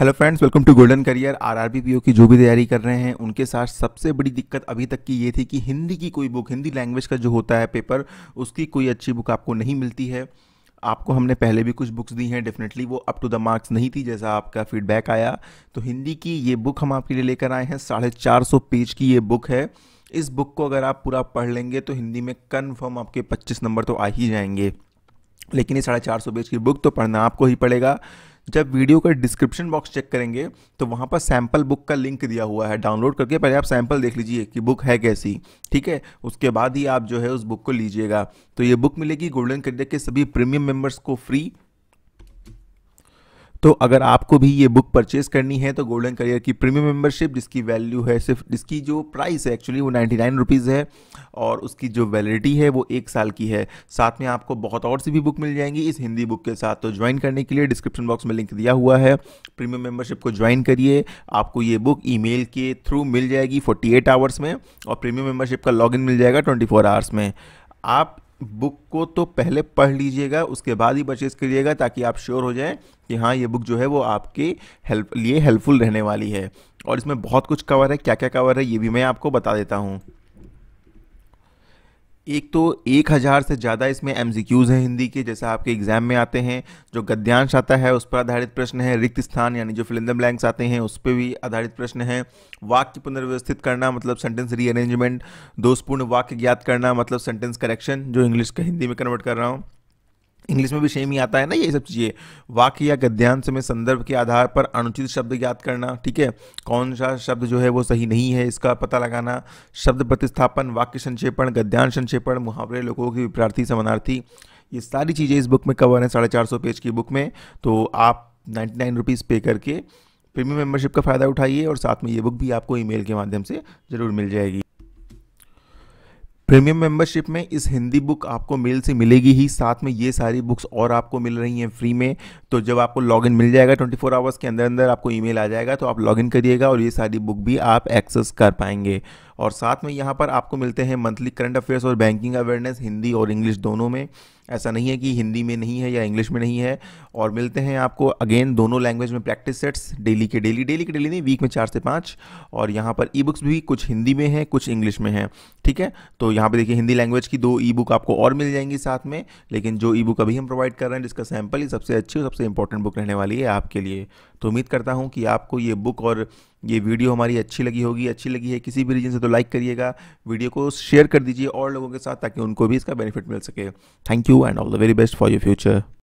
hello friends welcome to golden career RRB PO की जो भी तैयारी कर रहे हैं उनके साथ सबसे बड़ी दिक्कत अभी तक की ये थी कि हिंदी की कोई बुक हिंदी लैंग्वेज का जो होता है पेपर उसकी कोई अच्छी बुक आपको नहीं मिलती है आपको हमने पहले भी कुछ बुक्स दी हैं डेफिनेटली वो अप टू द मार्क्स नहीं थी जैसा आपका फीडबैक आया तो हिंदी की ये बुक हम आपके लिए लेकर आए हैं साढ़े चार सौ पेज की ये बुक है इस बुक को अगर आप पूरा पढ़ लेंगे तो हिंदी में कन्फर्म आपके पच्चीस नंबर तो आ ही जाएंगे लेकिन ये साढ़े चार सौ पेज की बुक तो पढ़ना आपको ही पड़ेगा जब वीडियो का डिस्क्रिप्शन बॉक्स चेक करेंगे तो वहाँ पर सैम्पल बुक का लिंक दिया हुआ है डाउनलोड करके पहले आप सैम्पल देख लीजिए कि बुक है कैसी ठीक है उसके बाद ही आप जो है उस बुक को लीजिएगा तो ये बुक मिलेगी गोल्डन कैडेट के सभी प्रीमियम मेम्बर्स को फ्री तो अगर आपको भी ये बुक परचेज करनी है तो गोल्डन करियर की प्रीमियम मेंबरशिप जिसकी वैल्यू है सिर्फ जिसकी जो प्राइस है एक्चुअली वो नाइन्टी नाइन रुपीज़ है और उसकी जो वैलिडिटी है वो एक साल की है साथ में आपको बहुत और सी भी बुक मिल जाएंगी इस हिंदी बुक के साथ तो ज्वाइन करने के लिए डिस्क्रिप्शन बॉक्स में लिंक दिया हुआ है प्रीमियम मेंबरशिप को ज्वाइन करिए आपको ये बुक ई के थ्रू मिल जाएगी फोर्टी आवर्स में और प्रीमियम मेंबरशिप का लॉग मिल जाएगा ट्वेंटी आवर्स में आप बुक को तो पहले पढ़ लीजिएगा उसके बाद ही परचेज़ करिएगा ताकि आप श्योर हो जाएं कि हाँ ये बुक जो है वो आपके हेल्प लिए हेल्पफुल रहने वाली है और इसमें बहुत कुछ कवर है क्या क्या कवर है ये भी मैं आपको बता देता हूँ एक तो एक हज़ार से ज़्यादा इसमें एम हैं हिंदी के जैसे आपके एग्ज़ाम में आते हैं जो गद्यांश आता है उस पर आधारित प्रश्न है रिक्त स्थान यानी जो फिलिंदम ब्लैंक्स आते हैं उस पर भी आधारित प्रश्न है वाक्य पुनर्व्यवस्थित करना मतलब सेंटेंस रीअरेंजमेंट दोषपूर्ण वाक्य ज्ञात करना मतलब सेंटेंस करेक्शन जो इंग्लिश का हिंदी में कन्वर्ट कर रहा हूँ इंग्लिश में भी सेम ही आता है ना ये सब चीज़ें वाक्य या गद्यांश में संदर्भ के आधार पर अनुचित शब्द ज्ञात करना ठीक है कौन सा शब्द जो है वो सही नहीं है इसका पता लगाना शब्द प्रतिस्थापन वाक्य संक्षेपण गद्यांश संक्षेपण मुहावरे लोगों की विप्रार्थी समानार्थी ये सारी चीज़ें इस बुक में कवर हैं साढ़े चार सौ पेज की बुक में तो आप नाइन्टी नाइन रुपीज़ पे करके प्रीमियम मेंबरशिप का फ़ायदा उठाइए और साथ में ये बुक भी आपको ईमेल के माध्यम से ज़रूर मिल जाएगी प्रीमियम मेंबरशिप में इस हिंदी बुक आपको मेल से मिलेगी ही साथ में ये सारी बुक्स और आपको मिल रही हैं फ्री में तो जब आपको लॉगिन मिल जाएगा 24 फोर आवर्स के अंदर अंदर आपको ईमेल आ जाएगा तो आप लॉगिन करिएगा और ये सारी बुक भी आप एक्सेस कर पाएंगे और साथ में यहाँ पर आपको मिलते हैं मंथली करंट अफेयर्स और बैंकिंग अवेयरनेस हिंदी और इंग्लिश दोनों में ऐसा नहीं है कि हिंदी में नहीं है या इंग्लिश में नहीं है और मिलते हैं आपको अगेन दोनों लैंग्वेज में प्रैक्टिस सेट्स डेली के डेली डेली के डेली नहीं वीक में चार से पाँच और यहाँ पर ई बुक्स भी कुछ हिंदी में हैं कुछ इंग्लिश में हैं ठीक है तो यहाँ पर देखिए हिंदी लैंग्वेज की दो ई बुक आपको और मिल जाएंगी साथ में लेकिन जो ई बुक अभी हम प्रोवाइड कर रहे हैं जिसका सैम्पल ही सबसे अच्छी और सबसे इंपॉर्टेंट बुक रहने वाली है आपके लिए तो उम्मीद करता हूँ कि आपको ये बुक और ये वीडियो हमारी अच्छी लगी होगी अच्छी लगी है किसी भी रीजन से तो लाइक तो करिएगा वीडियो को शेयर कर दीजिए और लोगों के साथ ताकि उनको भी इसका बेनिफिट मिल सके thank you and all the very best for your future